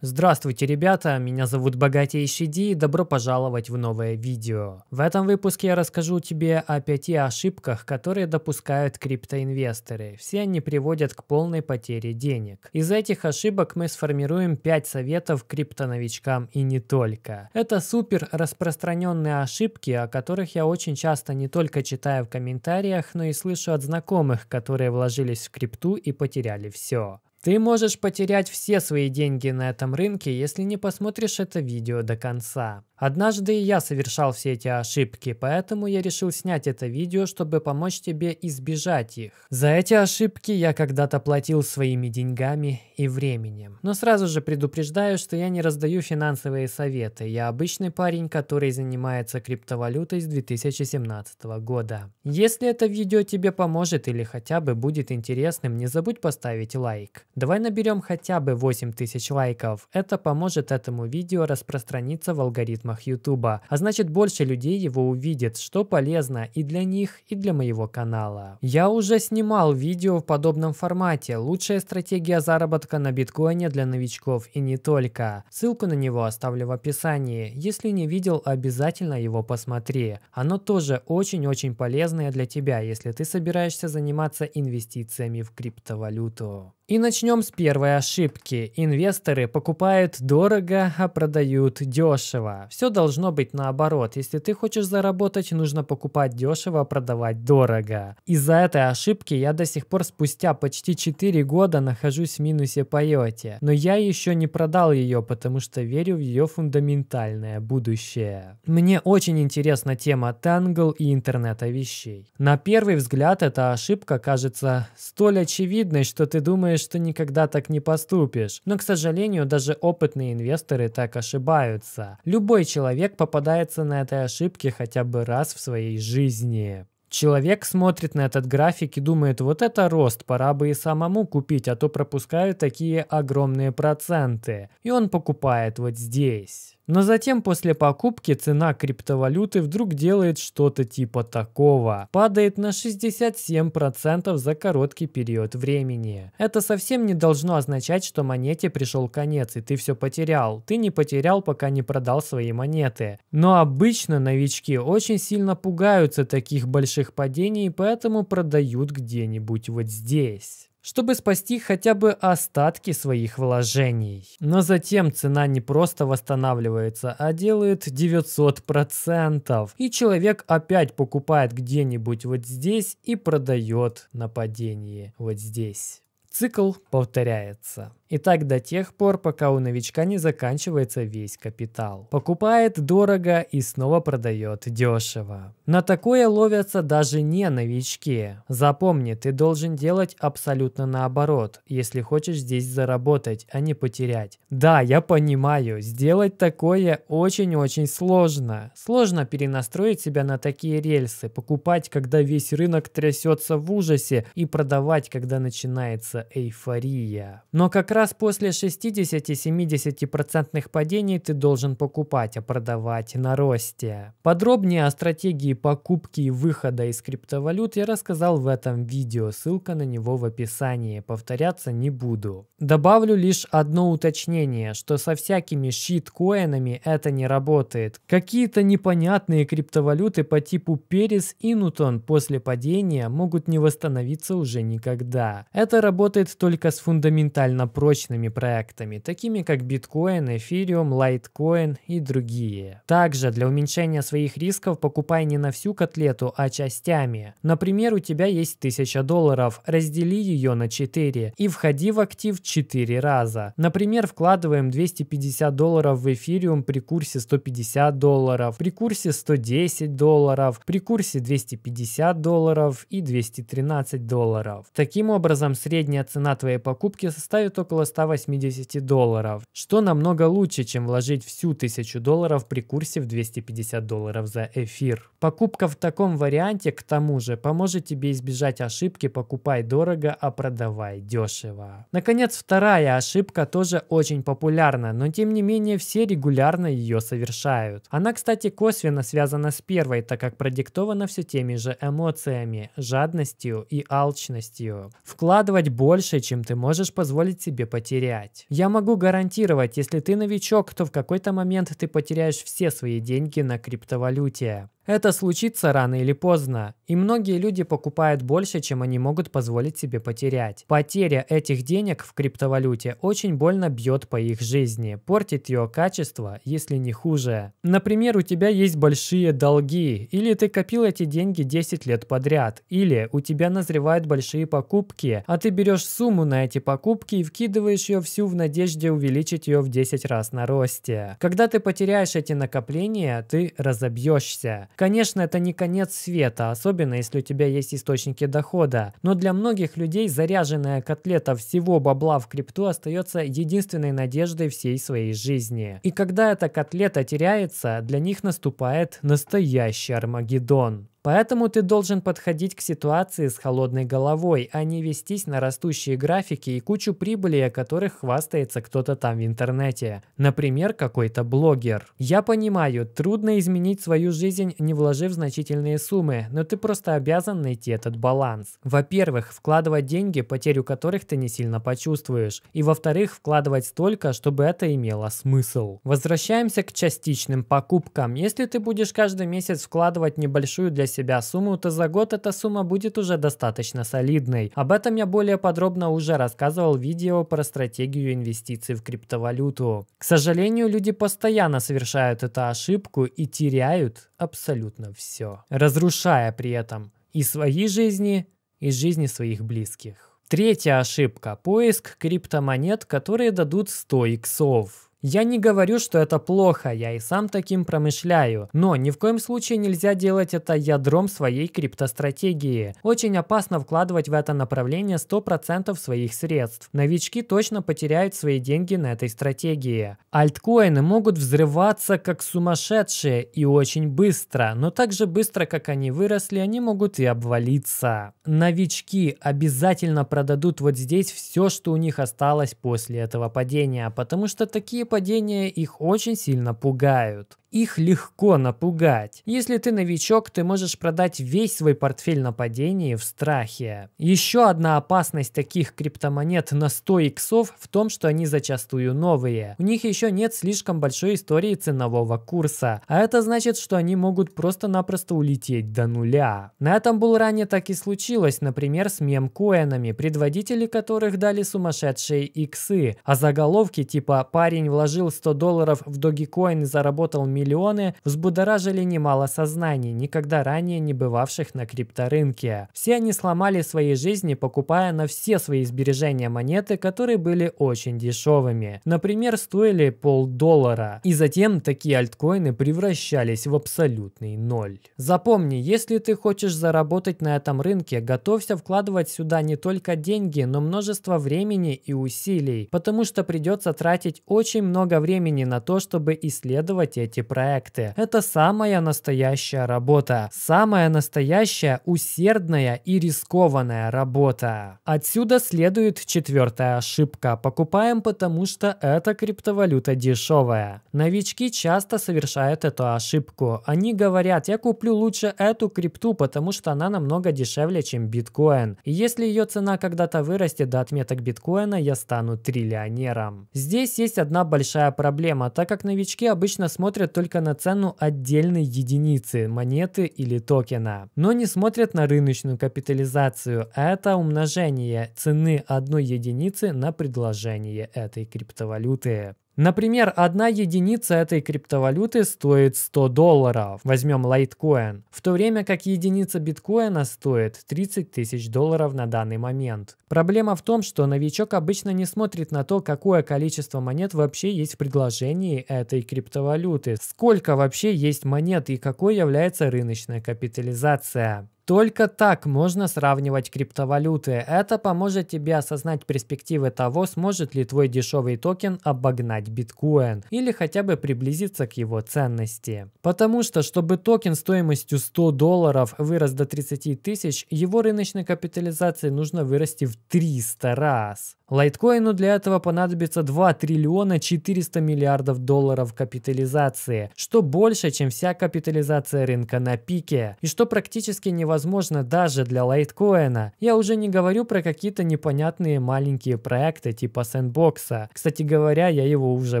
Здравствуйте, ребята, меня зовут Богатейший Ди и добро пожаловать в новое видео. В этом выпуске я расскажу тебе о пяти ошибках, которые допускают криптоинвесторы. Все они приводят к полной потере денег. Из этих ошибок мы сформируем 5 советов криптоновичкам и не только. Это супер распространенные ошибки, о которых я очень часто не только читаю в комментариях, но и слышу от знакомых, которые вложились в крипту и потеряли все. Ты можешь потерять все свои деньги на этом рынке, если не посмотришь это видео до конца. Однажды и я совершал все эти ошибки, поэтому я решил снять это видео, чтобы помочь тебе избежать их. За эти ошибки я когда-то платил своими деньгами и временем. Но сразу же предупреждаю, что я не раздаю финансовые советы. Я обычный парень, который занимается криптовалютой с 2017 года. Если это видео тебе поможет или хотя бы будет интересным, не забудь поставить лайк. Давай наберем хотя бы 8000 лайков. Это поможет этому видео распространиться в алгоритмах YouTube, а значит больше людей его увидит, что полезно и для них, и для моего канала. Я уже снимал видео в подобном формате «Лучшая стратегия заработка на биткоине для новичков и не только». Ссылку на него оставлю в описании. Если не видел, обязательно его посмотри. Оно тоже очень-очень полезное для тебя, если ты собираешься заниматься инвестициями в криптовалюту. И начнем с первой ошибки. Инвесторы покупают дорого, а продают дешево. Все должно быть наоборот. Если ты хочешь заработать, нужно покупать дешево, а продавать дорого. Из-за этой ошибки я до сих пор спустя почти 4 года нахожусь в минусе по Йоте. Но я еще не продал ее, потому что верю в ее фундаментальное будущее. Мне очень интересна тема Tangle и интернета вещей. На первый взгляд эта ошибка кажется столь очевидной, что ты думаешь, думаешь, что никогда так не поступишь. Но, к сожалению, даже опытные инвесторы так ошибаются. Любой человек попадается на этой ошибке хотя бы раз в своей жизни. Человек смотрит на этот график и думает, вот это рост, пора бы и самому купить, а то пропускаю такие огромные проценты. И он покупает вот здесь. Но затем после покупки цена криптовалюты вдруг делает что-то типа такого. Падает на 67% за короткий период времени. Это совсем не должно означать, что монете пришел конец и ты все потерял. Ты не потерял, пока не продал свои монеты. Но обычно новички очень сильно пугаются таких больших падений, поэтому продают где-нибудь вот здесь чтобы спасти хотя бы остатки своих вложений. Но затем цена не просто восстанавливается, а делает 900%. И человек опять покупает где-нибудь вот здесь и продает на падении вот здесь. Цикл повторяется. И так до тех пор, пока у новичка не заканчивается весь капитал. Покупает дорого и снова продает дешево. На такое ловятся даже не новички. Запомни, ты должен делать абсолютно наоборот, если хочешь здесь заработать, а не потерять. Да, я понимаю, сделать такое очень-очень сложно. Сложно перенастроить себя на такие рельсы, покупать, когда весь рынок трясется в ужасе и продавать, когда начинается эйфория. Но как раз раз после 60-70% падений ты должен покупать, а продавать на росте. Подробнее о стратегии покупки и выхода из криптовалют я рассказал в этом видео, ссылка на него в описании, повторяться не буду. Добавлю лишь одно уточнение, что со всякими щиткоинами это не работает. Какие-то непонятные криптовалюты по типу Перес и Нутон после падения могут не восстановиться уже никогда. Это работает только с фундаментально про долгосрочными проектами, такими как биткоин, эфириум, лайткоин и другие. Также для уменьшения своих рисков покупай не на всю котлету, а частями. Например, у тебя есть 1000 долларов, раздели ее на 4 и входи в актив 4 раза. Например, вкладываем 250 долларов в эфириум при курсе 150 долларов, при курсе 110 долларов, при курсе 250 долларов и 213 долларов. Таким образом, средняя цена твоей покупки составит около около 180 долларов, что намного лучше, чем вложить всю тысячу долларов при курсе в 250 долларов за эфир. Покупка в таком варианте, к тому же, поможет тебе избежать ошибки «покупай дорого, а продавай дешево». Наконец, вторая ошибка тоже очень популярна, но тем не менее все регулярно ее совершают. Она, кстати, косвенно связана с первой, так как продиктована все теми же эмоциями, жадностью и алчностью. Вкладывать больше, чем ты можешь позволить себе потерять. Я могу гарантировать, если ты новичок, то в какой-то момент ты потеряешь все свои деньги на криптовалюте. Это случится рано или поздно, и многие люди покупают больше, чем они могут позволить себе потерять. Потеря этих денег в криптовалюте очень больно бьет по их жизни, портит ее качество, если не хуже. Например, у тебя есть большие долги, или ты копил эти деньги 10 лет подряд, или у тебя назревают большие покупки, а ты берешь сумму на эти покупки и вкидываешь откладываешь ее всю в надежде увеличить ее в 10 раз на росте. Когда ты потеряешь эти накопления, ты разобьешься. Конечно, это не конец света, особенно если у тебя есть источники дохода. Но для многих людей заряженная котлета всего бабла в крипту остается единственной надеждой всей своей жизни. И когда эта котлета теряется, для них наступает настоящий Армагеддон. Поэтому ты должен подходить к ситуации с холодной головой, а не вестись на растущие графики и кучу прибыли, о которых хвастается кто-то там в интернете. Например, какой-то блогер. Я понимаю, трудно изменить свою жизнь, не вложив значительные суммы, но ты просто обязан найти этот баланс. Во-первых, вкладывать деньги, потерю которых ты не сильно почувствуешь. И во-вторых, вкладывать столько, чтобы это имело смысл. Возвращаемся к частичным покупкам. Если ты будешь каждый месяц вкладывать небольшую для себя сумму, то за год эта сумма будет уже достаточно солидной. Об этом я более подробно уже рассказывал в видео про стратегию инвестиций в криптовалюту. К сожалению, люди постоянно совершают эту ошибку и теряют абсолютно все, разрушая при этом и свои жизни, и жизни своих близких. Третья ошибка – поиск криптомонет, которые дадут 100 иксов. Я не говорю, что это плохо, я и сам таким промышляю, но ни в коем случае нельзя делать это ядром своей криптостратегии. Очень опасно вкладывать в это направление 100% своих средств. Новички точно потеряют свои деньги на этой стратегии. Альткоины могут взрываться как сумасшедшие и очень быстро, но так же быстро, как они выросли, они могут и обвалиться. Новички обязательно продадут вот здесь все, что у них осталось после этого падения, потому что такие падения их очень сильно пугают. Их легко напугать. Если ты новичок, ты можешь продать весь свой портфель на падении в страхе. Еще одна опасность таких криптомонет на 100 иксов в том, что они зачастую новые. У них еще нет слишком большой истории ценового курса, а это значит, что они могут просто-напросто улететь до нуля. На этом был ранее так и случилось, например, с мемкоинами, предводители которых дали сумасшедшие иксы, а заголовки типа «парень вложил 100 долларов в догикоин и заработал миллион миллионы взбудоражили немало сознаний, никогда ранее не бывавших на крипторынке. Все они сломали свои жизни, покупая на все свои сбережения монеты, которые были очень дешевыми. Например, стоили полдоллара. И затем такие альткоины превращались в абсолютный ноль. Запомни, если ты хочешь заработать на этом рынке, готовься вкладывать сюда не только деньги, но множество времени и усилий, потому что придется тратить очень много времени на то, чтобы исследовать эти проекты. Это самая настоящая работа. Самая настоящая, усердная и рискованная работа. Отсюда следует четвертая ошибка. Покупаем, потому что эта криптовалюта дешевая. Новички часто совершают эту ошибку. Они говорят, я куплю лучше эту крипту, потому что она намного дешевле, чем биткоин. И если ее цена когда-то вырастет до отметок биткоина, я стану триллионером. Здесь есть одна большая проблема, так как новички обычно смотрят только на цену отдельной единицы монеты или токена, но не смотрят на рыночную капитализацию. Это умножение цены одной единицы на предложение этой криптовалюты. Например, одна единица этой криптовалюты стоит 100 долларов, возьмем лайткоин, в то время как единица биткоина стоит 30 тысяч долларов на данный момент. Проблема в том, что новичок обычно не смотрит на то, какое количество монет вообще есть в предложении этой криптовалюты, сколько вообще есть монет и какой является рыночная капитализация. Только так можно сравнивать криптовалюты. Это поможет тебе осознать перспективы того, сможет ли твой дешевый токен обогнать биткоин или хотя бы приблизиться к его ценности. Потому что, чтобы токен стоимостью 100 долларов вырос до 30 тысяч, его рыночной капитализации нужно вырасти в 300 раз. Лайткоину для этого понадобится 2 триллиона 400 миллиардов долларов капитализации, что больше, чем вся капитализация рынка на пике, и что практически невозможно возможно даже для лайткоина. Я уже не говорю про какие-то непонятные маленькие проекты типа сэндбокса. Кстати говоря, я его уже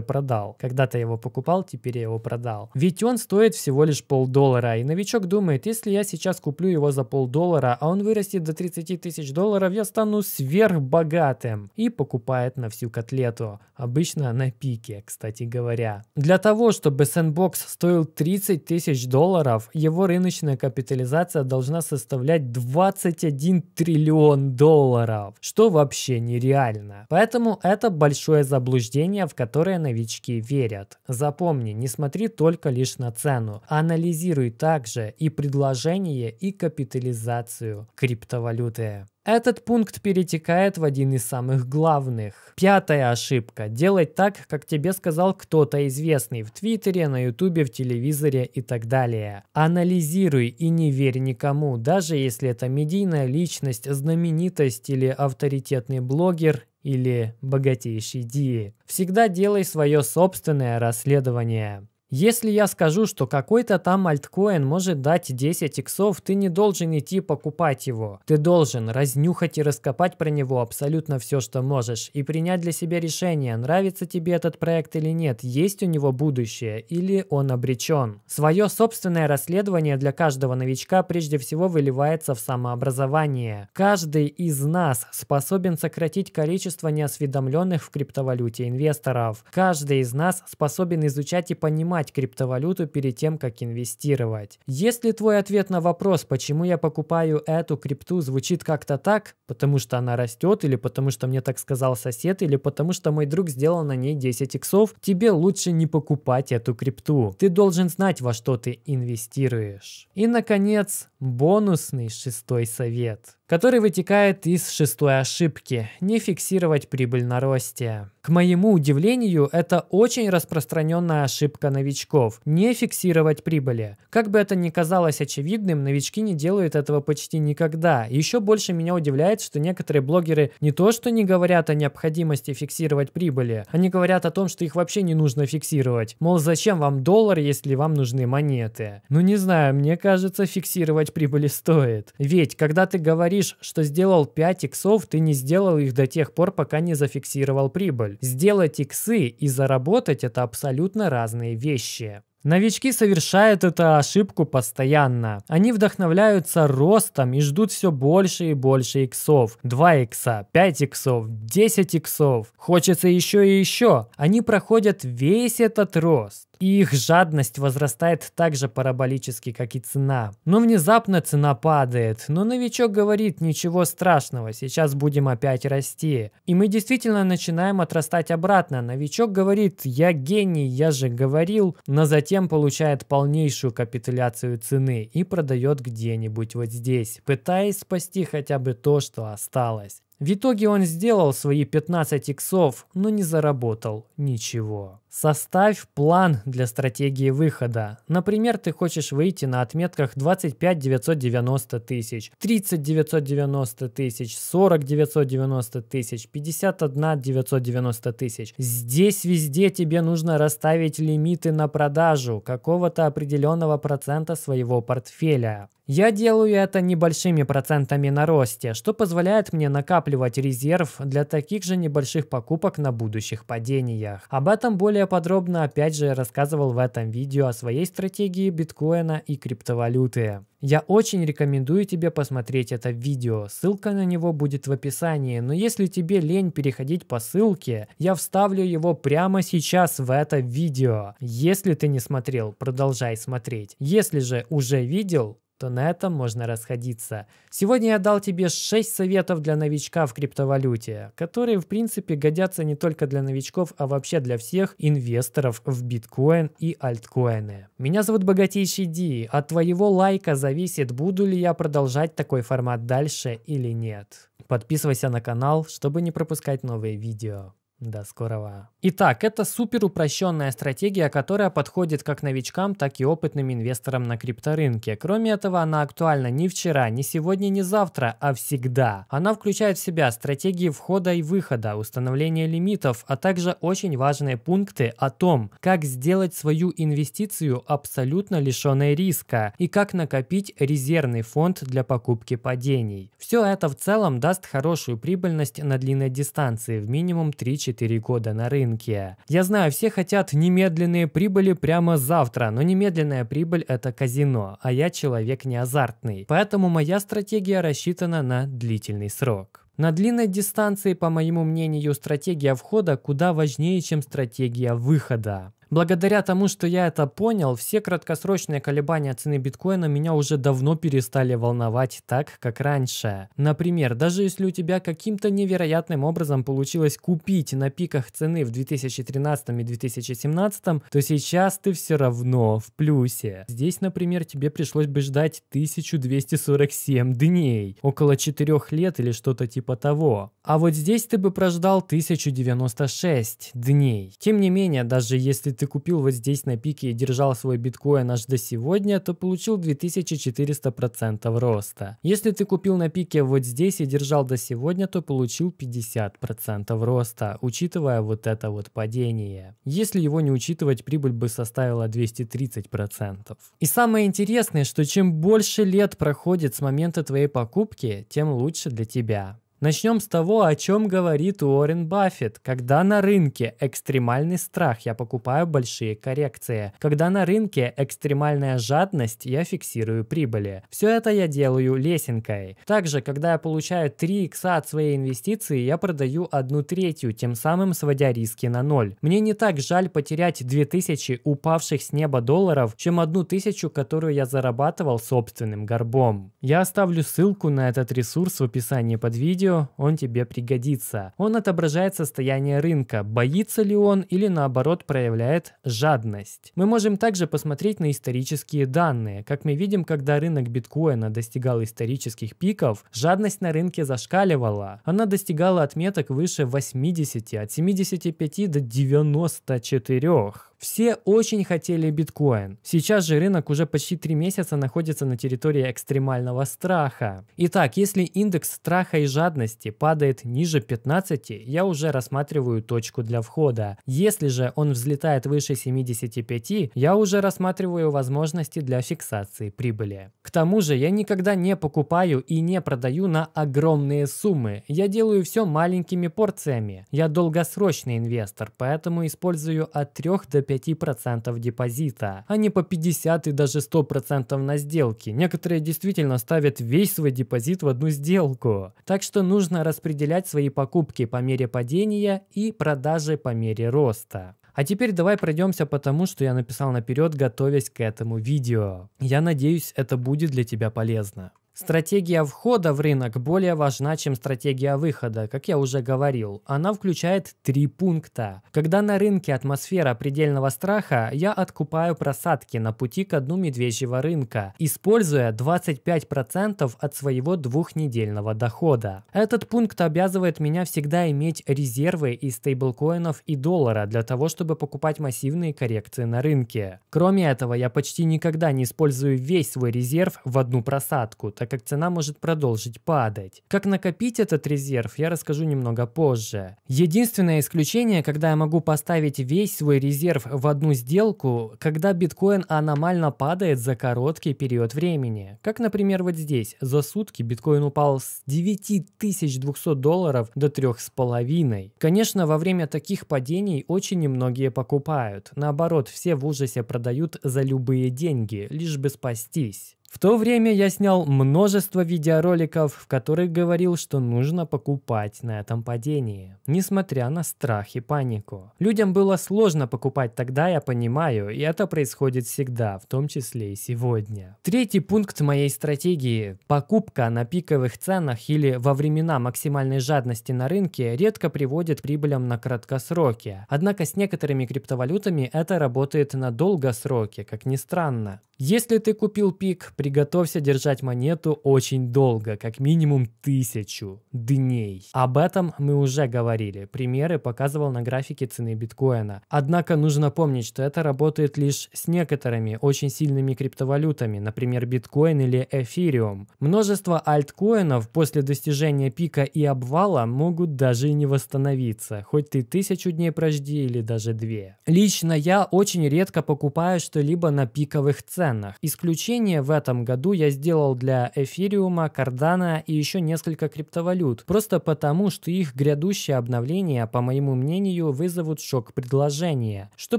продал. Когда-то его покупал, теперь я его продал. Ведь он стоит всего лишь полдоллара, и новичок думает, если я сейчас куплю его за полдоллара, а он вырастет до 30 тысяч долларов, я стану сверхбогатым. И покупает на всю котлету. Обычно на пике, кстати говоря. Для того, чтобы сэндбокс стоил 30 тысяч долларов, его рыночная капитализация должна составлять 21 триллион долларов, что вообще нереально. Поэтому это большое заблуждение, в которое новички верят. Запомни, не смотри только лишь на цену, анализируй также и предложение, и капитализацию криптовалюты. Этот пункт перетекает в один из самых главных. Пятая ошибка. Делать так, как тебе сказал кто-то известный в Твиттере, на Ютубе, в телевизоре и так далее. Анализируй и не верь никому, даже если это медийная личность, знаменитость или авторитетный блогер или богатейший Ди. Всегда делай свое собственное расследование. Если я скажу, что какой-то там альткоин может дать 10 иксов, ты не должен идти покупать его. Ты должен разнюхать и раскопать про него абсолютно все, что можешь, и принять для себя решение, нравится тебе этот проект или нет, есть у него будущее или он обречен. Свое собственное расследование для каждого новичка прежде всего выливается в самообразование. Каждый из нас способен сократить количество неосведомленных в криптовалюте инвесторов. Каждый из нас способен изучать и понимать, понимать криптовалюту перед тем, как инвестировать. Если твой ответ на вопрос, почему я покупаю эту крипту, звучит как-то так, потому что она растет, или потому что мне так сказал сосед, или потому что мой друг сделал на ней 10 иксов, тебе лучше не покупать эту крипту. Ты должен знать, во что ты инвестируешь. И, наконец, бонусный шестой совет который вытекает из шестой ошибки – не фиксировать прибыль на росте. К моему удивлению, это очень распространенная ошибка новичков новичков – не фиксировать прибыли. Как бы это ни казалось очевидным, новички не делают этого почти никогда. еще больше меня удивляет, что некоторые блогеры не то что не говорят о необходимости фиксировать прибыли, они говорят о том, что их вообще не нужно фиксировать. Мол, зачем вам доллар, если вам нужны монеты? Ну не знаю, мне кажется, фиксировать прибыли стоит. Ведь, когда ты говоришь, что сделал 5 иксов, ты не сделал их до тех пор, пока не зафиксировал прибыль. Сделать иксы и заработать – это абсолютно разные вещи вещи. Новички совершают эту ошибку постоянно. Они вдохновляются ростом и ждут все больше и больше иксов. 2 икса, 5 иксов, 10 иксов. Хочется еще и еще. Они проходят весь этот рост и их жадность возрастает так же параболически, как и цена. Но внезапно цена падает, но новичок говорит, ничего страшного, сейчас будем опять расти. И мы действительно начинаем отрастать обратно. Новичок говорит, я гений, я же говорил, но затем получает полнейшую капитуляцию цены и продает где-нибудь вот здесь, пытаясь спасти хотя бы то, что осталось. В итоге он сделал свои 15 иксов, но не заработал ничего. Составь план для стратегии выхода. Например, ты хочешь выйти на отметках 25 990 тысяч, 30 990 тысяч, 40 990 тысяч, 51 990 тысяч. Здесь везде тебе нужно расставить лимиты на продажу какого-то определенного процента своего портфеля. Я делаю это небольшими процентами на росте, что позволяет мне накапливать резерв для таких же небольших покупок на будущих падениях. Об этом более подробно опять же рассказывал в этом видео о своей стратегии биткоина и криптовалюты. Я очень рекомендую тебе посмотреть это видео, ссылка на него будет в описании, но если тебе лень переходить по ссылке, я вставлю его прямо сейчас в это видео. Если ты не смотрел, продолжай смотреть. Если же уже видел, то на этом можно расходиться. Сегодня я дал тебе 6 советов для новичка в криптовалюте, которые в принципе годятся не только для новичков, а вообще для всех инвесторов в биткоин и альткоины. Меня зовут Богатейший Ди, от твоего лайка зависит, буду ли я продолжать такой формат дальше или нет. Подписывайся на канал, чтобы не пропускать новые видео. До скорого! Итак, это супер упрощенная стратегия, которая подходит как новичкам, так и опытным инвесторам на крипторынке. Кроме этого, она актуальна не вчера, не сегодня, не завтра, а всегда. Она включает в себя стратегии входа и выхода, установление лимитов, а также очень важные пункты о том, как сделать свою инвестицию абсолютно лишенной риска и как накопить резервный фонд для покупки падений. Все это в целом даст хорошую прибыльность на длинной дистанции в минимум 3-4 года на рынке рынке. Я знаю, все хотят немедленные прибыли прямо завтра, но немедленная прибыль – это казино, а я человек не азартный. Поэтому моя стратегия рассчитана на длительный срок. На длинной дистанции, по моему мнению, стратегия входа куда важнее, чем стратегия выхода. Благодаря тому, что я это понял, все краткосрочные колебания цены биткоина меня уже давно перестали волновать так, как раньше. Например, даже если у тебя каким-то невероятным образом получилось купить на пиках цены в 2013 и 2017, то сейчас ты все равно в плюсе. Здесь, например, тебе пришлось бы ждать 1247 дней, около 4 лет или что-то типа того. А вот здесь ты бы прождал 1096 дней. Тем не менее, даже если ты купил вот здесь на пике и держал свой биткоин аж до сегодня, то получил 2400% роста. Если ты купил на пике вот здесь и держал до сегодня, то получил 50% роста, учитывая вот это вот падение. Если его не учитывать, прибыль бы составила 230%. И самое интересное, что чем больше лет проходит с момента твоей покупки, тем лучше для тебя. Начнем с того, о чем говорит Уоррен Баффет. Когда на рынке экстремальный страх, я покупаю большие коррекции. Когда на рынке экстремальная жадность, я фиксирую прибыли. Все это я делаю лесенкой. Также, когда я получаю 3 икса от своей инвестиции, я продаю одну третью, тем самым сводя риски на ноль. Мне не так жаль потерять 2000 упавших с неба долларов, чем одну тысячу, которую я зарабатывал собственным горбом. Я оставлю ссылку на этот ресурс в описании под видео, видео, он тебе пригодится. Он отображает состояние рынка, боится ли он или наоборот проявляет жадность. Мы можем также посмотреть на исторические данные. Как мы видим, когда рынок биткоина достигал исторических пиков, жадность на рынке зашкаливала. Она достигала отметок выше 80, от 75 до 94. Все очень хотели биткоин. Сейчас же рынок уже почти три месяца находится на территории экстремального страха. Итак, если индекс страха и жадности падает ниже 15, я уже рассматриваю точку для входа. Если же он взлетает выше 75, я уже рассматриваю возможности для фиксации прибыли. К тому же я никогда не покупаю и не продаю на огромные суммы. Я делаю все маленькими порциями. Я долгосрочный инвестор, поэтому использую от 3 до 5% депозита, а не по 50 и даже 100% на сделке. Некоторые действительно ставят весь свой депозит в одну сделку. Так что нужно распределять свои покупки по мере падения и продажи по мере роста. А теперь давай пройдемся по тому, что я написал наперед, готовясь к этому видео. Я надеюсь, это будет для тебя полезно. Стратегия входа в рынок более важна, чем стратегия выхода, как я уже говорил. Она включает три пункта. Когда на рынке атмосфера предельного страха, я откупаю просадки на пути к дну медвежьего рынка, используя 25% от своего двухнедельного дохода. Этот пункт обязывает меня всегда иметь резервы из стейблкоинов и доллара для того, чтобы покупать массивные коррекции на рынке. Кроме этого, я почти никогда не использую весь свой резерв в одну просадку, так как цена может продолжить падать. Как накопить этот резерв, я расскажу немного позже. Единственное исключение, когда я могу поставить весь свой резерв в одну сделку, когда биткоин аномально падает за короткий период времени. Как, например, вот здесь. За сутки биткоин упал с 9200 долларов до 3,5. Конечно, во время таких падений очень немногие покупают. Наоборот, все в ужасе продают за любые деньги, лишь бы спастись. В то время я снял множество видеороликов, в которых говорил, что нужно покупать на этом падении, несмотря на страх и панику. Людям было сложно покупать тогда, я понимаю, и это происходит всегда, в том числе и сегодня. Третий пункт моей стратегии – покупка на пиковых ценах или во времена максимальной жадности на рынке редко приводит к прибылям на краткосроке. Однако с некоторыми криптовалютами это работает на долгосроке, как ни странно. Если ты купил пик, приготовься держать монету очень долго, как минимум тысячу дней. Об этом мы уже говорили, примеры показывал на графике цены биткоина. Однако нужно помнить, что это работает лишь с некоторыми очень сильными криптовалютами, например, биткоин или эфириум. Множество альткоинов после достижения пика и обвала могут даже и не восстановиться, хоть ты тысячу дней прожди или даже две. Лично я очень редко покупаю что-либо на пиковых ценах ценах. Исключение в этом году я сделал для эфириума, кардана и еще несколько криптовалют, просто потому, что их грядущие обновления, по моему мнению, вызовут шок предложения, что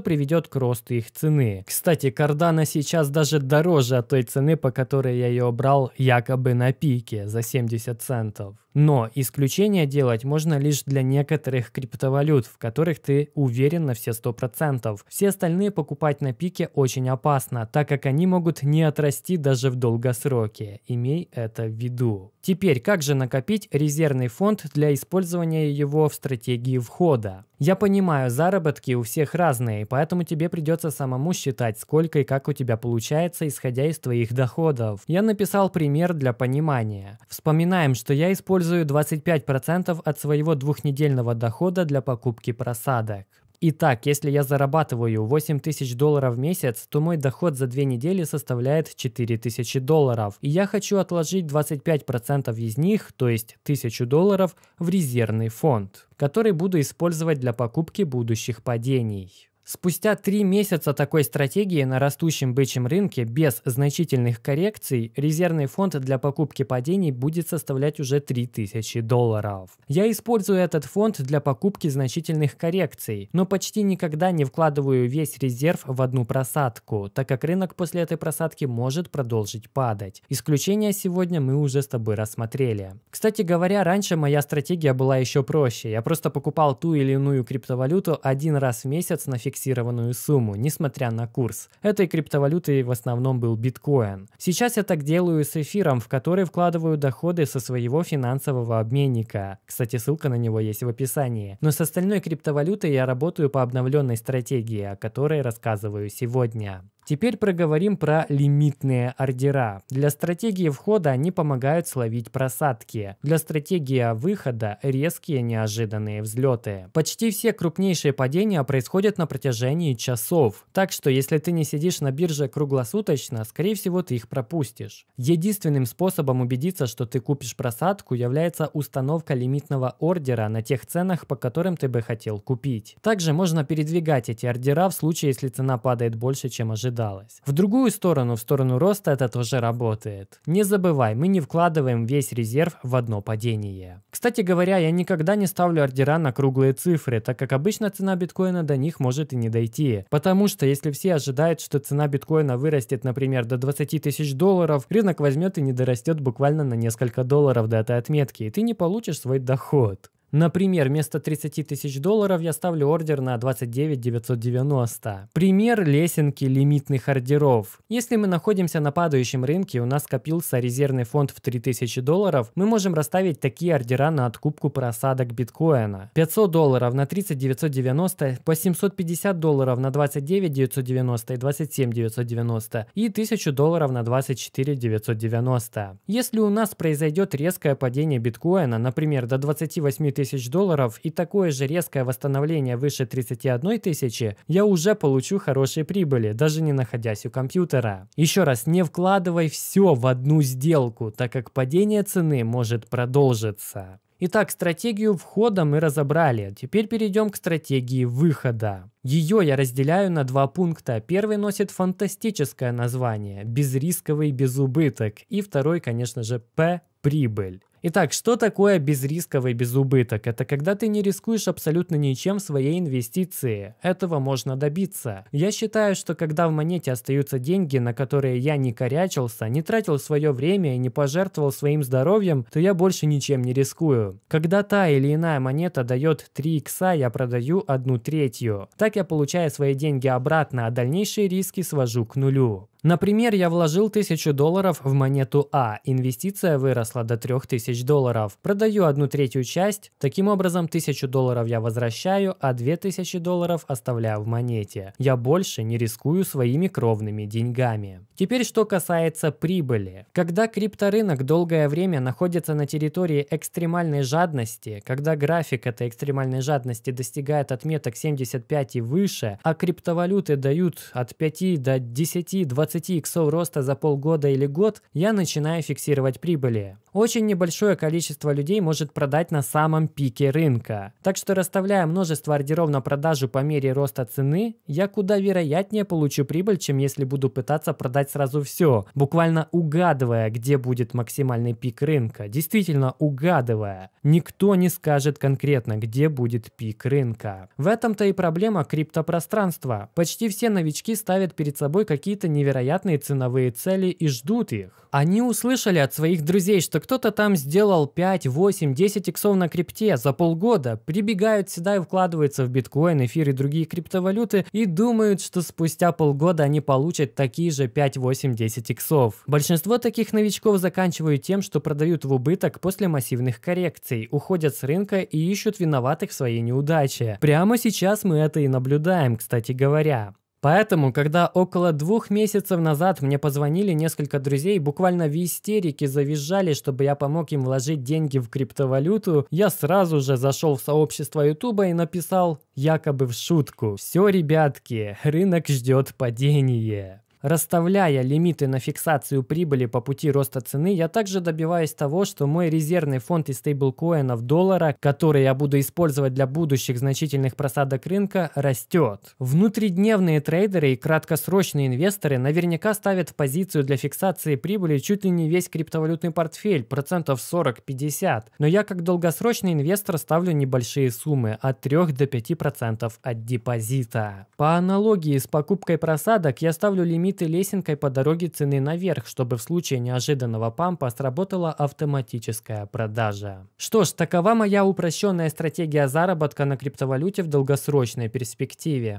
приведет к росту их цены. Кстати, кардана сейчас даже дороже от той цены, по которой я ее брал якобы на пике за 70 центов. Но исключение делать можно лишь для некоторых криптовалют, в которых ты уверен на все 100%. Все остальные покупать на пике очень опасно, так как они они могут не отрасти даже в долгосроке, имей это в виду. Теперь, как же накопить резервный фонд для использования его в стратегии входа? Я понимаю, заработки у всех разные, поэтому тебе придется самому считать, сколько и как у тебя получается, исходя из твоих доходов. Я написал пример для понимания. Вспоминаем, что я использую 25% от своего двухнедельного дохода для покупки просадок. Итак, если я зарабатываю 8 тысяч долларов в месяц, то мой доход за две недели составляет 4 тысячи долларов. И я хочу отложить 25% из них, то есть 1000 долларов, в резервный фонд, который буду использовать для покупки будущих падений. Спустя три месяца такой стратегии на растущем бычьем рынке без значительных коррекций резервный фонд для покупки падений будет составлять уже 3000 долларов. Я использую этот фонд для покупки значительных коррекций, но почти никогда не вкладываю весь резерв в одну просадку, так как рынок после этой просадки может продолжить падать. Исключение сегодня мы уже с тобой рассмотрели. Кстати говоря, раньше моя стратегия была еще проще. Я просто покупал ту или иную криптовалюту один раз в месяц на фиксированном фиксированную сумму, несмотря на курс. Этой криптовалютой в основном был биткоин. Сейчас я так делаю с эфиром, в который вкладываю доходы со своего финансового обменника. Кстати, ссылка на него есть в описании. Но с остальной криптовалютой я работаю по обновленной стратегии, о которой рассказываю сегодня. Теперь проговорим про лимитные ордера. Для стратегии входа они помогают словить просадки. Для стратегии выхода – резкие неожиданные взлеты. Почти все крупнейшие падения происходят на протяжении часов. Так что если ты не сидишь на бирже круглосуточно, скорее всего ты их пропустишь. Единственным способом убедиться, что ты купишь просадку, является установка лимитного ордера на тех ценах, по которым ты бы хотел купить. Также можно передвигать эти ордера в случае, если цена падает больше, чем ожидалось обсуждалось. В другую сторону, в сторону роста это тоже работает. Не забывай, мы не вкладываем весь резерв в одно падение. Кстати говоря, я никогда не ставлю ордера на круглые цифры, так как обычно цена биткоина до них может и не дойти. Потому что если все ожидают, что цена биткоина вырастет, например, до 20 тысяч долларов, рынок возьмет и не дорастет буквально на несколько долларов до этой отметки, и ты не получишь свой доход. Например, вместо 30 тысяч долларов я ставлю ордер на 29 990. Пример лесенки лимитных ордеров. Если мы находимся на падающем рынке, у нас скопился резервный фонд в 3000 долларов, мы можем расставить такие ордера на откупку просадок биткоина. 500 долларов на 30 990, по 750 долларов на 29 990 и 27 990 и 1000 долларов на 24 990. Если у нас произойдет резкое падение биткоина, например, до 28 000 тысяч долларов и такое же резкое восстановление выше 31 тысячи, я уже получу хорошие прибыли, даже не находясь у компьютера. Еще раз, не вкладывай все в одну сделку, так как падение цены может продолжиться. Итак, стратегию входа мы разобрали. Теперь перейдем к стратегии выхода. Ее я разделяю на два пункта. Первый носит фантастическое название – безрисковый безубыток. И второй, конечно же, П – прибыль. Итак, что такое безрисковый безубыток? Это когда ты не рискуешь абсолютно ничем в своей инвестиции. Этого можно добиться. Я считаю, что когда в монете остаются деньги, на которые я не корячился, не тратил свое время и не пожертвовал своим здоровьем, то я больше ничем не рискую. Когда та или иная монета дает 3 икса, я продаю одну третью. Так я получаю свои деньги обратно, а дальнейшие риски свожу к нулю. Например, я вложил 1000 долларов в монету А, инвестиция выросла до 3000 долларов. Продаю одну третью часть, таким образом 1000 долларов я возвращаю, а 2000 долларов оставляю в монете. Я больше не рискую своими кровными деньгами. Теперь что касается прибыли. Когда крипторынок долгое время находится на территории экстремальной жадности, когда график этой экстремальной жадности достигает отметок 75 и выше, а криптовалюты дают от 5 до 10-20 20 иксов роста за полгода или год я начинаю фиксировать прибыли очень небольшое количество людей может продать на самом пике рынка. Так что расставляя множество ордеров на продажу по мере роста цены, я куда вероятнее получу прибыль, чем если буду пытаться продать сразу все, буквально угадывая, где будет максимальный пик рынка. Действительно угадывая. Никто не скажет конкретно, где будет пик рынка. В этом-то и проблема криптопространства. Почти все новички ставят перед собой какие-то невероятные ценовые цели и ждут их. Они услышали от своих друзей, что кто-то там сделал 5, 8, 10 иксов на крипте за полгода, прибегают сюда и вкладываются в биткоин, эфир и другие криптовалюты и думают, что спустя полгода они получат такие же 5, 8, 10 иксов. Большинство таких новичков заканчивают тем, что продают в убыток после массивных коррекций, уходят с рынка и ищут виноватых в своей неудаче. Прямо сейчас мы это и наблюдаем, кстати говоря. Поэтому, когда около двух месяцев назад мне позвонили несколько друзей, буквально в истерике завизжали, чтобы я помог им вложить деньги в криптовалюту, я сразу же зашел в сообщество Ютуба и написал якобы в шутку «Все, ребятки, рынок ждет падение». Расставляя лимиты на фиксацию прибыли по пути роста цены, я также добиваюсь того, что мой резервный фонд из стейблкоинов доллара, который я буду использовать для будущих значительных просадок рынка, растет. Внутридневные трейдеры и краткосрочные инвесторы наверняка ставят в позицию для фиксации прибыли чуть ли не весь криптовалютный портфель, процентов 40-50. Но я как долгосрочный инвестор ставлю небольшие суммы, от 3 до 5% от депозита. По аналогии с покупкой просадок я ставлю лимит знаменитой лесенкой по дороге цены наверх, чтобы в случае неожиданного пампа сработала автоматическая продажа. Что ж, такова моя упрощенная стратегия заработка на криптовалюте в долгосрочной перспективе.